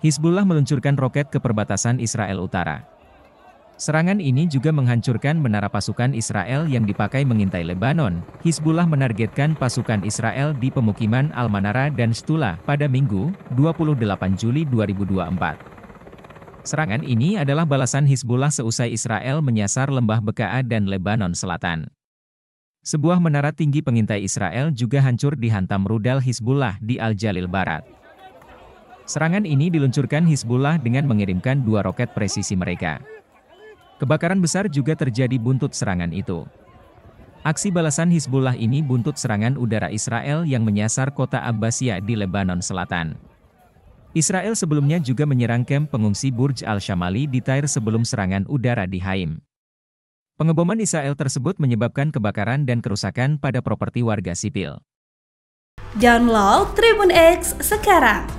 Hizbullah meluncurkan roket ke perbatasan Israel Utara. Serangan ini juga menghancurkan menara pasukan Israel yang dipakai mengintai Lebanon. Hizbullah menargetkan pasukan Israel di pemukiman Al-Manara dan Stula pada Minggu, 28 Juli 2024. Serangan ini adalah balasan Hizbullah seusai Israel menyasar lembah Bekaa dan Lebanon Selatan. Sebuah menara tinggi pengintai Israel juga hancur dihantam rudal Hizbullah di Al-Jalil Barat. Serangan ini diluncurkan Hizbullah dengan mengirimkan dua roket presisi mereka. Kebakaran besar juga terjadi buntut serangan itu. Aksi balasan Hizbullah ini buntut serangan udara Israel yang menyasar kota Abbasiyah di Lebanon Selatan. Israel sebelumnya juga menyerang kamp pengungsi Burj al-Shamali di Tair sebelum serangan udara di Haim. Pengeboman Israel tersebut menyebabkan kebakaran dan kerusakan pada properti warga sipil. Download Tribun X sekarang